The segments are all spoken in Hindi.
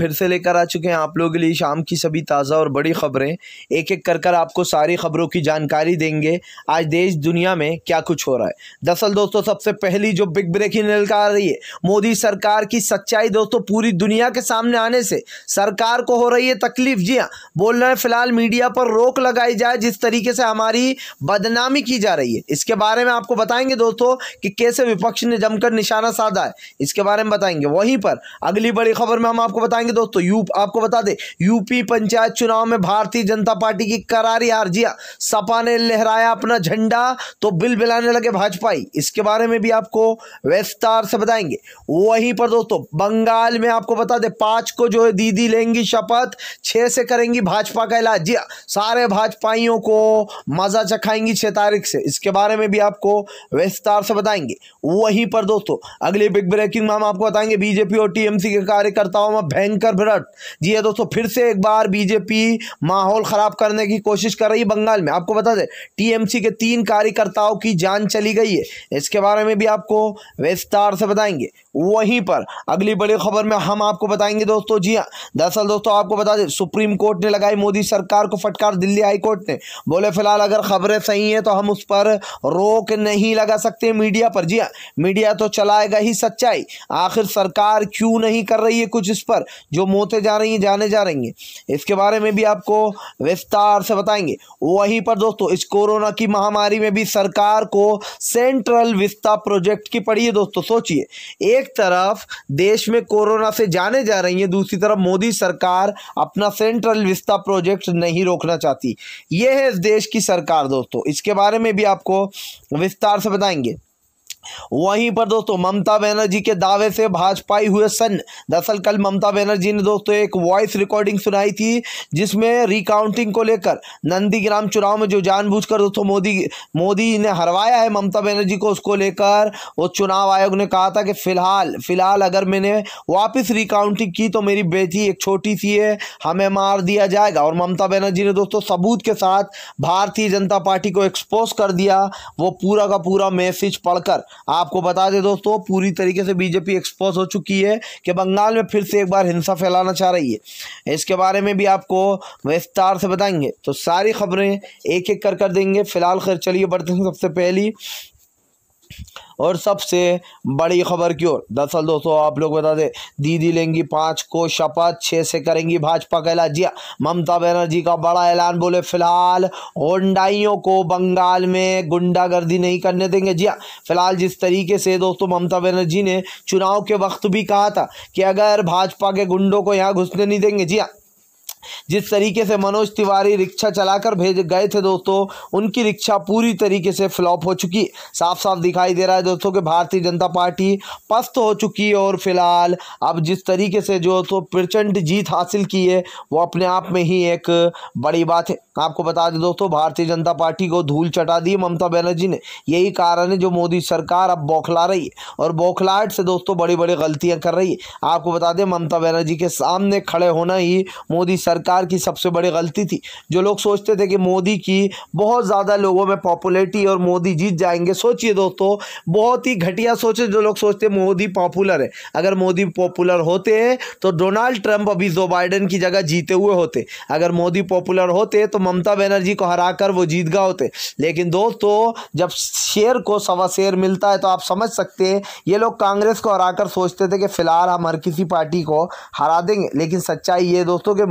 फिर से लेकर आ चुके हैं आप लोगों के लिए शाम की सभी ताज़ा और बड़ी खबरें एक एक कर कर आपको सारी खबरों की जानकारी देंगे आज देश दुनिया में क्या कुछ हो रहा है दरअसल दोस्तों सबसे पहली जो बिग ब्रेकिंग निकल आ रही है मोदी सरकार की सच्चाई दोस्तों पूरी दुनिया के सामने आने से सरकार को हो रही है तकलीफ जी हाँ बोल रहे हैं फिलहाल मीडिया पर रोक लगाई जाए जिस तरीके से हमारी बदनामी की जा रही है इसके बारे में आपको बताएंगे दोस्तों कि कैसे विपक्ष ने जमकर निशाना साधा है इसके बारे में बताएंगे वहीं पर अगली बड़ी खबर में हम आपको बताएंगे करेंगे दोस्तों यूप आपको बता दें यूपी पंचायत चुनाव में भारतीय जनता पार्टी की करारी हार सपा ने लहराया अपना झंडा तो बिल बिलाने लगे भाजपाई इसके बारे में भी आपको विस्तार से बताएंगे वहीं पर दोस्तों बंगाल में आपको बता दें पांच को जो है दीदी लेंगी शपथ छह से करेंगी भाजपा का इलाज जिया सारे भाजपाइयों को मज़ा चखाएंगी छह तारीख से इसके बारे में भी आपको विस्तार से बताएंगे वहीं पर दोस्तों अगले बिग ब्रेकिंग में हम आपको बताएंगे बीजेपी और टीएमसी के कार्यकर्ताओं में भयंकर दिनकर भरट जी है दोस्तों फिर से एक बार बीजेपी माहौल ख़राब करने की कोशिश कर रही है बंगाल में आपको बता दें टीएमसी के तीन कार्यकर्ताओं की जान चली गई है इसके बारे में भी आपको विस्तार से बताएंगे वहीं पर अगली बड़ी खबर में हम आपको बताएंगे दोस्तों जी हाँ दरअसल दोस्तों आपको बता दें सुप्रीम कोर्ट ने लगाई मोदी सरकार को फटकार दिल्ली हाईकोर्ट ने बोले फिलहाल अगर खबरें सही हैं तो हम उस पर रोक नहीं लगा सकते मीडिया पर जी हाँ मीडिया तो चलाएगा ही सच्चाई आखिर सरकार क्यों नहीं कर रही है कुछ इस पर जो मौतें जा रही हैं जाने जा रही हैं इसके बारे में भी आपको विस्तार से बताएंगे वहीं पर दोस्तों इस कोरोना की महामारी में भी सरकार को सेंट्रल विस्ता प्रोजेक्ट की पड़ी है दोस्तों सोचिए एक तरफ देश में कोरोना से जाने जा रही है दूसरी तरफ मोदी सरकार अपना सेंट्रल विस्ता प्रोजेक्ट नहीं रोकना चाहती ये है इस देश की सरकार दोस्तों इसके बारे में भी आपको विस्तार से बताएंगे वहीं पर दोस्तों ममता बनर्जी के दावे से भाजपाई हुए सन दरअसल कल ममता बनर्जी ने दोस्तों एक वॉइस रिकॉर्डिंग सुनाई थी जिसमें रिकाउंटिंग को लेकर नंदीग्राम चुनाव में जो जानबूझकर दोस्तों मोदी मोदी ने हरवाया है ममता बनर्जी को उसको लेकर वो चुनाव आयोग ने कहा था कि फिलहाल फिलहाल अगर मैंने वापस रिकाउंटिंग की तो मेरी बेटी एक छोटी सी है हमें मार दिया जाएगा और ममता बनर्जी ने दोस्तों सबूत के साथ भारतीय जनता पार्टी को एक्सपोज कर दिया वो पूरा का पूरा मैसेज पढ़कर आपको बता दें दोस्तों पूरी तरीके से बीजेपी एक्सपोज हो चुकी है कि बंगाल में फिर से एक बार हिंसा फैलाना चाह रही है इसके बारे में भी आपको विस्तार से बताएंगे तो सारी खबरें एक एक कर कर देंगे फिलहाल खैर चलिए बढ़ते हैं सबसे पहली और सबसे बड़ी खबर की ओर दरअसल दोस्तों आप लोग बता दें दीदी लेंगी पाँच को शपथ छः से करेंगी भाजपा का इलाज जिया हाँ, ममता बनर्जी का बड़ा ऐलान बोले फिलहाल होंडाइयों को बंगाल में गुंडागर्दी नहीं करने देंगे जिया हाँ, फिलहाल जिस तरीके से दोस्तों ममता बनर्जी ने चुनाव के वक्त भी कहा था कि अगर भाजपा के गुंडों को यहाँ घुसने नहीं देंगे जिया जिस तरीके से मनोज तिवारी रिक्शा चलाकर भेज गए थे दोस्तों उनकी रिक्शा पूरी तरीके से फ्लॉप हो चुकी साफ साफ दिखाई दे रहा है दोस्तों कि भारतीय जनता पार्टी पस्त हो चुकी है और फिलहाल अब जिस तरीके से जो तो प्रचंड जीत हासिल की है वो अपने आप में ही एक बड़ी बात है आपको बता दें दोस्तों भारतीय जनता पार्टी को धूल चटा दी ममता बनर्जी ने यही कारण है जो मोदी सरकार अब बौखला रही है और बौखलाहट से दोस्तों बड़ी बड़ी गलतियां कर रही है आपको बता दें ममता बनर्जी के सामने खड़े होना ही मोदी सरकार सरकार की सबसे बड़ी गलती थी जो लोग सोचते थे कि मोदी की बहुत ज़्यादा लोगों में पॉपुलरिटी और मोदी जीत जाएंगे सोचिए दोस्तों बहुत ही घटिया सोचे जो लोग सोचते मोदी पॉपुलर है अगर मोदी पॉपुलर होते हैं तो डोनाल्ड ट्रंप अभी जो बाइडन की जगह जीते हुए होते अगर मोदी पॉपुलर होते तो ममता बनर्जी को हरा कर वो जीत गए होते लेकिन दोस्तों जब शेर को सवा शेर मिलता है तो आप समझ सकते हैं ये लोग कांग्रेस को हराकर सोचते थे कि फ़िलहाल हम हर किसी पार्टी को हरा देंगे लेकिन सच्चाई ये दोस्तों के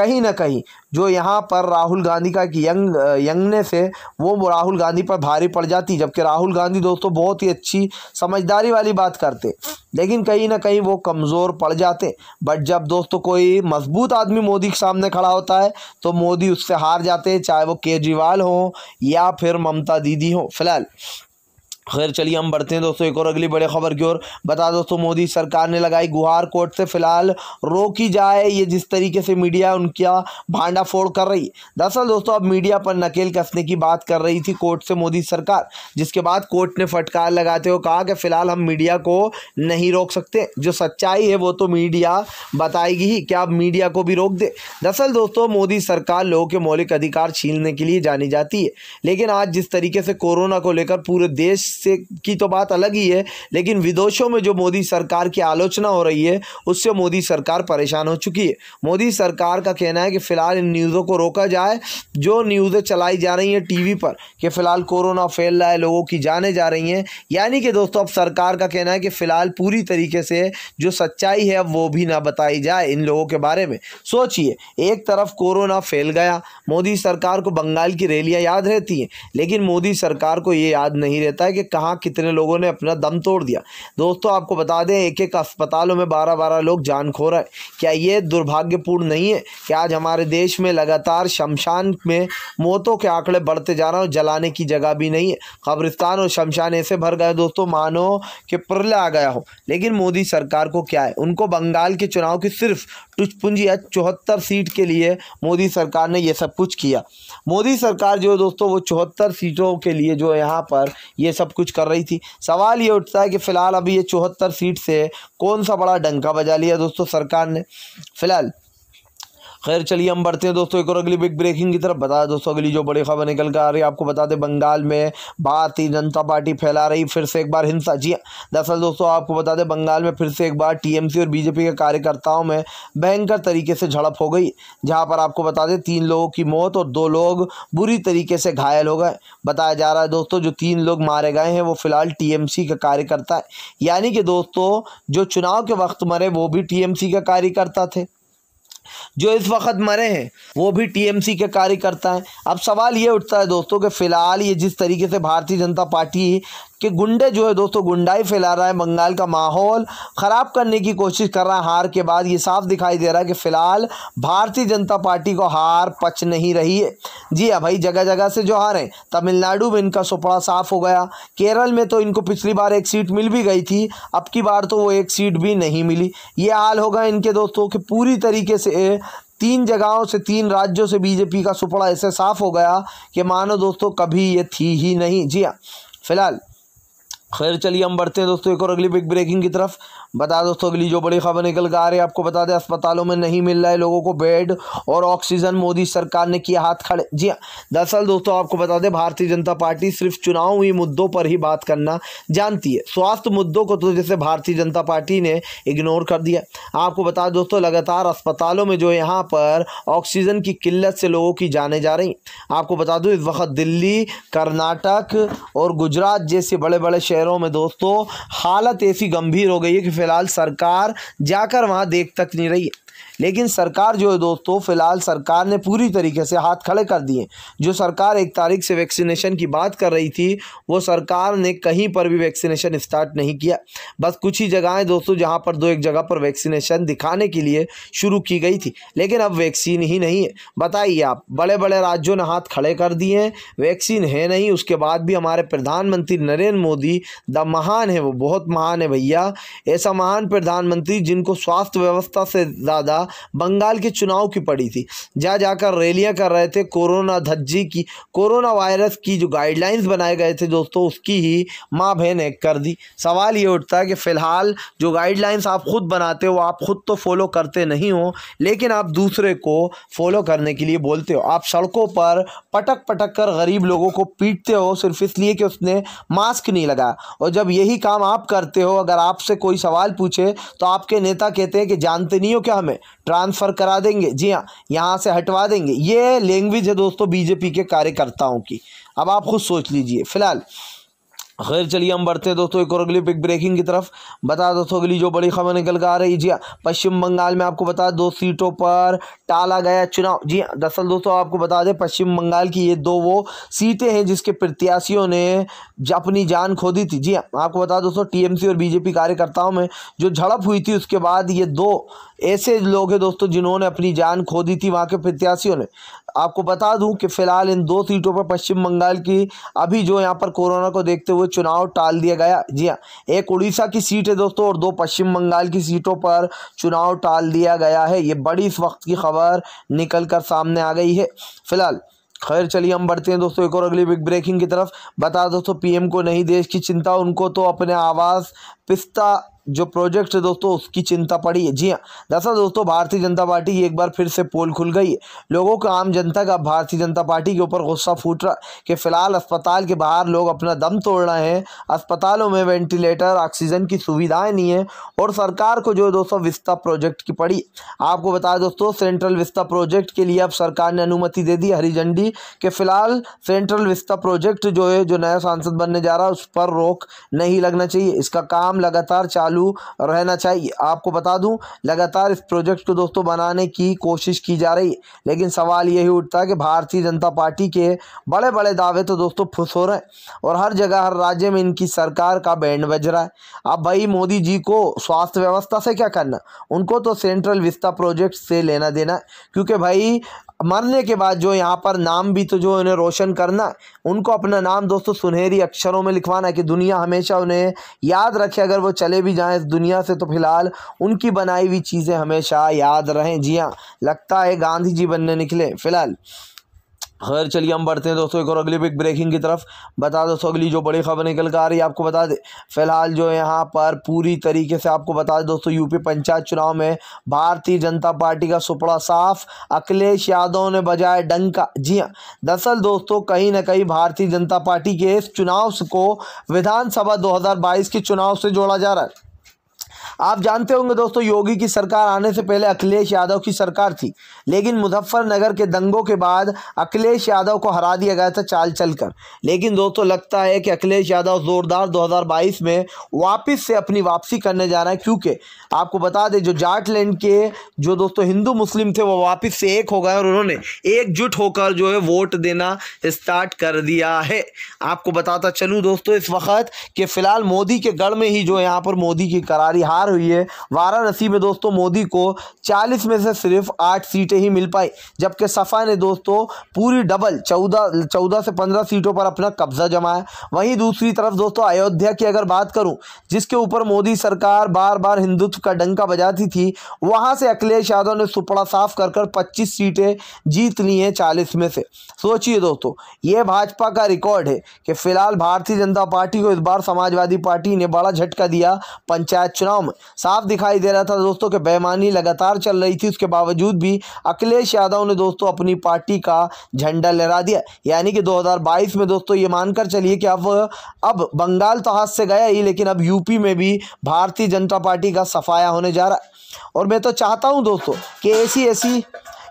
कहीं ना कहीं जो यहाँ पर राहुल गांधी का यंग यंगनेस से वो राहुल गांधी पर भारी पड़ जाती जबकि राहुल गांधी दोस्तों बहुत ही अच्छी समझदारी वाली बात करते लेकिन कहीं ना कहीं वो कमज़ोर पड़ जाते बट जब दोस्तों कोई मजबूत आदमी मोदी के सामने खड़ा होता है तो मोदी उससे हार जाते चाहे वो केजरीवाल हों या फिर ममता दीदी हो फिलहाल खैर चलिए हम बढ़ते हैं दोस्तों एक और अगली बड़ी खबर की ओर बता दोस्तों मोदी सरकार ने लगाई गुहार कोर्ट से फिलहाल रोकी जाए ये जिस तरीके से मीडिया उनका भांडा फोड़ कर रही दरअसल दोस्तों अब मीडिया पर नकेल कसने की बात कर रही थी कोर्ट से मोदी सरकार जिसके बाद कोर्ट ने फटकार लगाते हुए कहा कि फिलहाल हम मीडिया को नहीं रोक सकते जो सच्चाई है वो तो मीडिया बताएगी ही क्या मीडिया को भी रोक दे दरअसल दोस्तों मोदी सरकार लोगों के मौलिक अधिकार छीनने के लिए जानी जाती है लेकिन आज जिस तरीके से कोरोना को लेकर पूरे देश से की तो बात अलग ही है लेकिन विदेशों में जो मोदी सरकार की आलोचना हो रही है उससे मोदी सरकार परेशान हो चुकी है मोदी सरकार का कहना है कि फ़िलहाल इन न्यूज़ों को रोका जाए जो न्यूज़ें चलाई जा रही हैं टीवी पर कि फ़िलहाल कोरोना फैल रहा है लोगों की जाने जा रही हैं यानी कि दोस्तों अब सरकार का कहना है कि फ़िलहाल पूरी तरीके से जो सच्चाई है अब वो भी ना बताई जाए इन लोगों के बारे में सोचिए एक तरफ कोरोना फैल गया मोदी सरकार को बंगाल की रैलियाँ याद रहती हैं लेकिन मोदी सरकार को ये याद नहीं रहता है कि कि कहाँ कितने लोगों ने अपना दम तोड़ दिया दोस्तों आपको बता दें एक एक अस्पतालों में बारह बारह लोग जान खो रहे हैं क्या ये दुर्भाग्यपूर्ण नहीं है कि आज हमारे देश में लगातार शमशान में मौतों के आंकड़े बढ़ते जा रहे हैं जलाने की जगह भी नहीं है कब्रिस्तान और शमशान ऐसे भर गए दोस्तों मानो कि प्रलय आ गया हो लेकिन मोदी सरकार को क्या है उनको बंगाल के चुनाव की सिर्फ है चौहत्तर सीट के लिए मोदी सरकार ने ये सब कुछ किया मोदी सरकार जो दोस्तों वो चौहत्तर सीटों के लिए जो यहाँ पर ये सब कुछ कर रही थी सवाल ये उठता है कि फ़िलहाल अभी ये चौहत्तर सीट से कौन सा बड़ा डंका बजा लिया दोस्तों सरकार ने फ़िलहाल खैर चलिए हम बढ़ते हैं दोस्तों एक और अगली बिग ब्रेकिंग की तरफ बता दोस्तों अगली जो बड़ी खबर निकल कर आ रही है आपको बता दें बंगाल में भारतीय जनता पार्टी फैला रही फिर से एक बार हिंसा जी हाँ, दरअसल दोस्तों आपको बता दें बंगाल में फिर से एक बार टीएमसी और बीजेपी के कार्यकर्ताओं में भयंकर तरीके से झड़प हो गई जहाँ पर आपको बता दें तीन लोगों की मौत और दो लोग बुरी तरीके से घायल हो गए बताया जा रहा है दोस्तों जो तीन लोग मारे गए हैं वो फिलहाल टीएमसी का कार्यकर्ता है यानी कि दोस्तों जो चुनाव के वक्त मरे वो भी टी का कार्यकर्ता थे जो इस वक्त मरे हैं वो भी टीएमसी के कार्यकर्ता हैं अब सवाल ये उठता है दोस्तों कि फ़िलहाल ये जिस तरीके से भारतीय जनता पार्टी कि गुंडे जो है दोस्तों गुंडाई फैला रहा है बंगाल का माहौल ख़राब करने की कोशिश कर रहा है हार के बाद ये साफ दिखाई दे रहा है कि फ़िलहाल भारतीय जनता पार्टी को हार पच नहीं रही है जी हाँ भाई जगह जगह से जो हार है तमिलनाडु में इनका सुपड़ा साफ हो गया केरल में तो इनको पिछली बार एक सीट मिल भी गई थी अब की बार तो वो एक सीट भी नहीं मिली ये हाल होगा इनके दोस्तों कि पूरी तरीके से तीन जगहों से तीन राज्यों से बीजेपी का सुपड़ा ऐसे साफ हो गया कि मानो दोस्तों कभी ये थी ही नहीं जी हाँ फिलहाल खैर चलिए हम बढ़ते हैं दोस्तों एक और अगली बिग ब्रेकिंग की तरफ बता दोस्तों अगली जो बड़ी खबर निकल कर आ रही है आपको बता दें अस्पतालों में नहीं मिल रहा है लोगों को बेड और ऑक्सीजन मोदी सरकार ने किया हाथ खड़े जी हाँ दरअसल दोस्तों आपको बता दें भारतीय जनता पार्टी सिर्फ चुनाव हुई मुद्दों पर ही बात करना जानती है स्वास्थ्य मुद्दों को तो जैसे भारतीय जनता पार्टी ने इग्नोर कर दिया आपको बता दोस्तों लगातार अस्पतालों में जो यहाँ पर ऑक्सीजन की किल्लत से लोगों की जाने जा रही आपको बता दूँ इस वक्त दिल्ली कर्नाटक और गुजरात जैसे बड़े बड़े शहरों में दोस्तों हालत ऐसी गंभीर हो गई है कि फ़िलहाल सरकार जाकर वहाँ देख तक नहीं रही लेकिन सरकार जो है दोस्तों फ़िलहाल सरकार ने पूरी तरीके से हाथ खड़े कर दिए जो सरकार एक तारीख से वैक्सीनेशन की बात कर रही थी वो सरकार ने कहीं पर भी वैक्सीनेशन स्टार्ट नहीं किया बस कुछ ही जगहें दोस्तों जहां पर दो एक जगह पर वैक्सीनेशन दिखाने के लिए शुरू की गई थी लेकिन अब वैक्सीन ही नहीं है बताइए आप बड़े बड़े राज्यों ने हाथ खड़े कर दिए हैं वैक्सीन है नहीं उसके बाद भी हमारे प्रधानमंत्री नरेंद्र मोदी द महान है वो बहुत महान है भैया ऐसा महान प्रधानमंत्री जिनको स्वास्थ्य व्यवस्था से ज़्यादा ज़्यादा बंगाल के चुनाव की पड़ी थी जा जाकर रैलियाँ कर रहे थे कोरोना धज्जी की कोरोना वायरस की जो गाइडलाइंस बनाए गए थे दोस्तों उसकी ही माँ बहन एक कर दी सवाल ये उठता है कि फ़िलहाल जो गाइडलाइंस आप खुद बनाते हो आप खुद तो फॉलो करते नहीं हो लेकिन आप दूसरे को फॉलो करने के लिए बोलते हो आप सड़कों पर पटक पटक कर गरीब लोगों को पीटते हो सिर्फ इसलिए कि उसने मास्क नहीं लगाया और जब यही काम आप करते हो अगर आपसे कोई सवाल पूछे तो आपके नेता कहते हैं कि जानते नहीं हो क्या हमें ट्रांसफ़र करा देंगे जी हाँ यहाँ से हटवा देंगे ये लैंग्वेज है दोस्तों बीजेपी के कार्यकर्ताओं की अब आप खुद सोच लीजिए फ़िलहाल खैर चलिए हम बढ़ते हैं दोस्तों एक और अगली पिक ब्रेकिंग की तरफ बता दोस्तों अगली जो बड़ी खबर निकल कर आ रही जी हाँ, पश्चिम बंगाल में आपको बता दो सीटों पर टाला गया चुनाव जी हाँ, दरअसल दोस्तों आपको बता दें पश्चिम बंगाल की ये दो वो सीटें हैं जिसके प्रत्याशियों ने अपनी जान खो दी थी जी हाँ, आपको बता दोस्तों टी और बीजेपी कार्यकर्ताओं में जो झड़प हुई थी उसके बाद ये दो ऐसे लोग हैं दोस्तों जिन्होंने अपनी जान खो दी थी वहाँ के प्रत्याशियों ने आपको बता दूं कि फिलहाल इन दो सीटों पर पश्चिम बंगाल की अभी जो यहाँ पर कोरोना को देखते हुए चुनाव टाल दिया गया जी हाँ एक उड़ीसा की सीट है दोस्तों और दो पश्चिम बंगाल की सीटों पर चुनाव टाल दिया गया है ये बड़ी इस वक्त की खबर निकल कर सामने आ गई है फिलहाल खैर चलिए हम बढ़ते हैं दोस्तों एक और अगली बिग ब्रेकिंग की तरफ बता दोस्तों पीएम को नहीं देश की चिंता उनको तो अपने आवाज़ पिस्ता जो प्रोजेक्ट है दोस्तों उसकी चिंता पड़ी है जी हाँ दरअसल दोस्तों भारतीय जनता पार्टी की एक बार फिर से पोल खुल गई है लोगों का आम जनता का भारतीय जनता पार्टी के ऊपर गुस्सा फूट रहा कि फिलहाल अस्पताल के बाहर लोग अपना दम तोड़ रहे हैं अस्पतालों में वेंटिलेटर ऑक्सीजन की सुविधाएँ नहीं है और सरकार को जो दोस्तों विस्ता प्रोजेक्ट की पड़ी आपको बताया दोस्तों सेंट्रल विस्ता प्रोजेक्ट के लिए अब सरकार ने अनुमति दे दी हरी झंडी कि फिलहाल सेंट्रल विस्ता प्रोजेक्ट जो है जो नया सांसद बनने जा रहा है उस पर रोक नहीं लगना चाहिए इसका काम लगातार चालू चालू रहना चाहिए आपको बता दूं लगातार इस प्रोजेक्ट को दोस्तों बनाने की कोशिश की जा रही है लेकिन सवाल यही उठता है कि भारतीय जनता पार्टी के बड़े बड़े दावे तो दोस्तों फुस हो रहे हैं और हर जगह हर राज्य में इनकी सरकार का बैंड बज रहा है अब भाई मोदी जी को स्वास्थ्य व्यवस्था से क्या करना उनको तो सेंट्रल विस्ता प्रोजेक्ट से लेना देना क्योंकि भाई मरने के बाद जो यहाँ पर नाम भी तो जो उन्हें रोशन करना उनको अपना नाम दोस्तों सुनहरी अक्षरों में लिखवाना कि दुनिया हमेशा उन्हें याद रखे अगर वो चले भी जाएं इस दुनिया से तो फिलहाल उनकी बनाई हुई चीज़ें हमेशा याद रहें जी हाँ लगता है गांधी जी बनने निकले फ़िलहाल खैर चलिए हम बढ़ते हैं दोस्तों एक और अगली बिग ब्रेकिंग की तरफ बता दोस्तों अगली जो बड़ी खबर निकल कर आ रही है आपको बता दें फिलहाल जो यहाँ पर पूरी तरीके से आपको बता दें दोस्तों यूपी पंचायत चुनाव में भारतीय जनता पार्टी का सुपड़ा साफ अखिलेश यादव ने बजाय डंका जी हाँ दरअसल दोस्तों कहीं ना कहीं भारतीय जनता पार्टी के इस चुनाव को विधानसभा दो के चुनाव से जोड़ा जा रहा है आप जानते होंगे दोस्तों योगी की सरकार आने से पहले अखिलेश यादव की सरकार थी लेकिन मुजफ्फरनगर के दंगों के बाद अखिलेश यादव को हरा दिया गया था चाल चल कर लेकिन दोस्तों लगता है कि अखिलेश यादव ज़ोरदार 2022 में वापस से अपनी वापसी करने जा रहा है क्योंकि आपको बता दें जो जाटलैंड के जो दोस्तों हिंदू मुस्लिम थे वो वापिस से एक हो गए और उन्होंने एकजुट होकर जो है वोट देना स्टार्ट कर दिया है आपको बताता चलूँ दोस्तों इस वक्त कि फ़िलहाल मोदी के गढ़ में ही जो यहाँ पर मोदी की करारी हार हुई है वाराणसी में दोस्तों मोदी को 40 में से सिर्फ आठ सीटें ही मिल पाई जबकि सफा ने दोस्तों पूरी डबल 14 14 से 15 सीटों पर अपना कब्जा जमाया वहीं दूसरी तरफ दोस्तों अयोध्या की अगर बात करूं जिसके ऊपर मोदी सरकार बार बार हिंदुत्व का डंका बजाती थी वहां से अखिलेश यादव ने सुपड़ा साफ कर कर पच्चीस सीटें जीत ली हैं चालीस में से सोचिए दोस्तों ये भाजपा का रिकॉर्ड है कि फिलहाल भारतीय जनता पार्टी को इस बार समाजवादी पार्टी ने बड़ा झटका दिया पंचायत चुनाव में साफ दिखाई दे रहा था दोस्तों कि बेमानी लगातार चल रही थी उसके बावजूद भी अखिलेश यादव ने दोस्तों अपनी पार्टी का झंडा लहरा दिया यानी कि 2022 में दोस्तों ये मानकर चलिए कि अब अब बंगाल तो हाथ से गया ही लेकिन अब यूपी में भी भारतीय जनता पार्टी का सफाया होने जा रहा है और मैं तो चाहता हूँ दोस्तों कि ऐसी ऐसी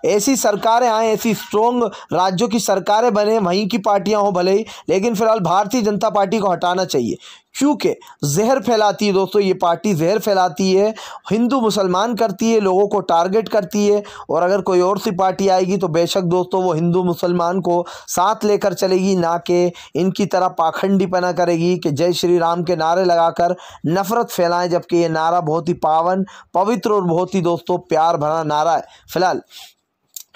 ऐसी सरकारें आएँ ऐसी स्ट्रोंग राज्यों की सरकारें बने वहीं की पार्टियां हो भले ही लेकिन फ़िलहाल भारतीय जनता पार्टी को हटाना चाहिए क्योंकि जहर फैलाती है दोस्तों ये पार्टी जहर फैलाती है हिंदू मुसलमान करती है लोगों को टारगेट करती है और अगर कोई और सी पार्टी आएगी तो बेशक दोस्तों वो हिंदू मुसलमान को साथ लेकर चलेगी ना कि इनकी तरह पाखंडी पना करेगी कि जय श्री राम के नारे लगाकर नफ़रत फैलाएं जबकि ये नारा बहुत ही पावन पवित्र और बहुत ही दोस्तों प्यार भरा नारा है फिलहाल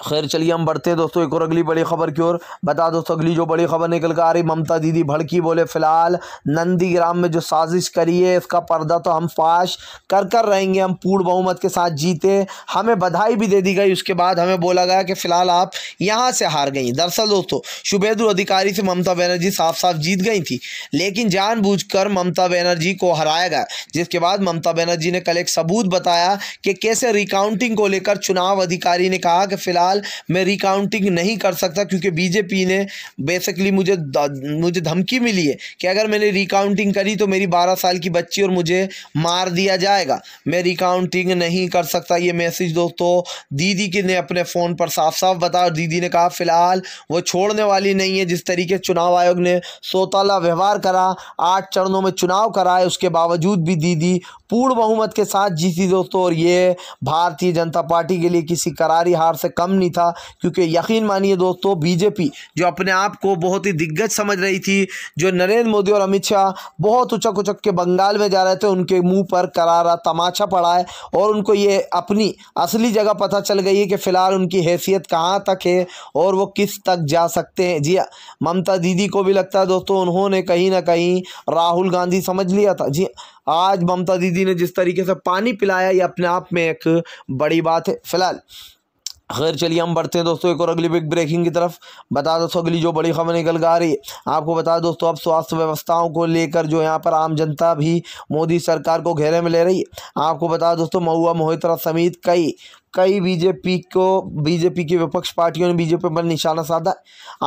खैर चलिए हम बढ़ते हैं दोस्तों एक और अगली बड़ी खबर की ओर बता दोस्तों अगली जो बड़ी खबर निकल कर आ रही ममता दीदी भड़की बोले फिलहाल नंदी ग्राम में जो साजिश करी है इसका पर्दा तो हम फाश कर कर रहेंगे हम पूर्ण बहुमत के साथ जीते हमें बधाई भी दे दी गई उसके बाद हमें बोला गया कि फिलहाल आप यहाँ से हार गई दरअसल दोस्तों शुभेदुर अधिकारी से ममता बनर्जी साफ साफ जीत गई थी लेकिन जान ममता बनर्जी को हराया गया जिसके बाद ममता बनर्जी ने कल एक सबूत बताया कि कैसे रिकाउंटिंग को लेकर चुनाव अधिकारी ने कहा कि फिलहाल फिलहाल मैं रिकाउंटिंग नहीं कर सकता क्योंकि बीजेपी ने बेसिकली मुझे मुझे धमकी मिली है कि अगर मैंने रिकाउंटिंग करी तो मेरी बारह साल की बच्ची और मुझे मार दिया जाएगा मैं रिकाउंटिंग नहीं कर सकता ये मैसेज दोस्तों दीदी के ने अपने फ़ोन पर साफ साफ बताया और दीदी ने कहा फ़िलहाल वो छोड़ने वाली नहीं है जिस तरीके चुनाव आयोग ने सोताला व्यवहार करा आठ चरणों में चुनाव कराए उसके बावजूद भी दीदी पूर्ण बहुमत के साथ जीती दोस्तों और ये भारतीय जनता पार्टी के लिए किसी करारी हार से कम नहीं था क्योंकि यकीन मानिए दोस्तों बीजेपी जो अपने आप को बहुत ही दिग्गज समझ रही थी जो नरेंद्र मोदी और अमित शाह बहुत उचक उचक के बंगाल में जा रहे थे उनके मुंह पर करारा तमाचा पड़ा है और उनको ये अपनी असली जगह पता चल गई है कि फ़िलहाल उनकी हैसियत कहाँ तक है और वो किस तक जा सकते हैं जी हाँ, ममता दीदी को भी लगता है दोस्तों उन्होंने कहीं ना कहीं राहुल गांधी समझ लिया था जी हाँ, आज ममता दीदी ने जिस तरीके से पानी पिलाया ये अपने आप में एक बड़ी बात है फिलहाल खैर चलिए हम बढ़ते हैं दोस्तों एक और अगली बिग ब्रेकिंग की तरफ बता दोस्तों अगली जो बड़ी खबर निकल कर आ रही है आपको बता दोस्तों अब स्वास्थ्य व्यवस्थाओं को लेकर जो यहाँ पर आम जनता भी मोदी सरकार को घेरे में ले रही है आपको बता दोस्तों महुआ मोहित्रा समेत कई कई बीजेपी को बीजेपी की विपक्ष पार्टियों ने बीजेपी पर निशाना साधा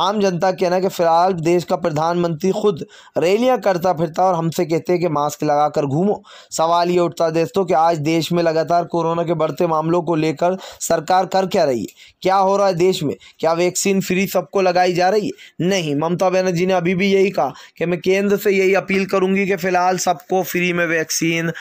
आम जनता कहना है कि फिलहाल देश का प्रधानमंत्री खुद रैलियां करता फिरता और हमसे कहते हैं कि मास्क लगाकर घूमो सवाल ये उठता दोस्तों कि आज देश में लगातार कोरोना के बढ़ते मामलों को लेकर सरकार कर क्या रही है क्या हो रहा है देश में क्या वैक्सीन फ्री सबको लगाई जा रही है नहीं ममता बनर्जी ने अभी भी यही कहा कि मैं केंद्र से यही अपील करूँगी कि फिलहाल सबको फ्री में वैक्सीन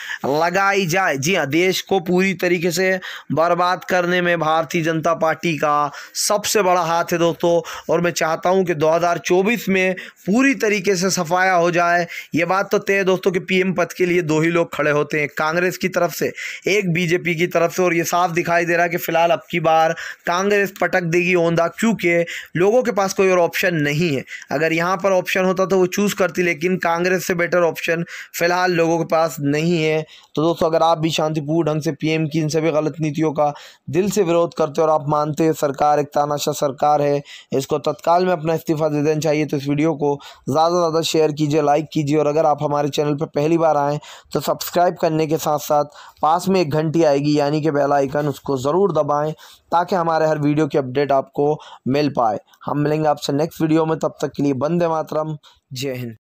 लगाई जाए जी हाँ देश को पूरी तरीके से बर्बाद बात करने में भारतीय जनता पार्टी का सबसे बड़ा हाथ है दोस्तों और मैं चाहता हूं कि 2024 में पूरी तरीके से सफाया हो जाए ये बात तो तय है दोस्तों कि पीएम पद के लिए दो ही लोग खड़े होते हैं कांग्रेस की तरफ से एक बीजेपी की तरफ से और ये साफ दिखाई दे रहा है कि फ़िलहाल अब की बार कांग्रेस पटक देगी ओंदा क्योंकि लोगों के पास कोई और ऑप्शन नहीं है अगर यहाँ पर ऑप्शन होता तो वो चूज़ करती लेकिन कांग्रेस से बेटर ऑप्शन फ़िलहाल लोगों के पास नहीं है तो दोस्तों अगर आप भी शांतिपूर्ण ढंग से पीएम की इन सभी गलत नीतियों का दिल से विरोध करते हो और आप मानते हैं सरकार एक तानाशाह सरकार है इसको तत्काल में अपना इस्तीफा दे देना चाहिए तो इस वीडियो को ज़्यादा से ज़्यादा शेयर कीजिए लाइक कीजिए और अगर आप हमारे चैनल पर पहली बार आएँ तो सब्सक्राइब करने के साथ साथ पास में एक घंटी आएगी यानी कि बेल आइकन उसको ज़रूर दबाएँ ताकि हमारे हर वीडियो की अपडेट आपको मिल पाए हम मिलेंगे आपसे नेक्स्ट वीडियो में तब तक के लिए बंदे मातरम जय हिंद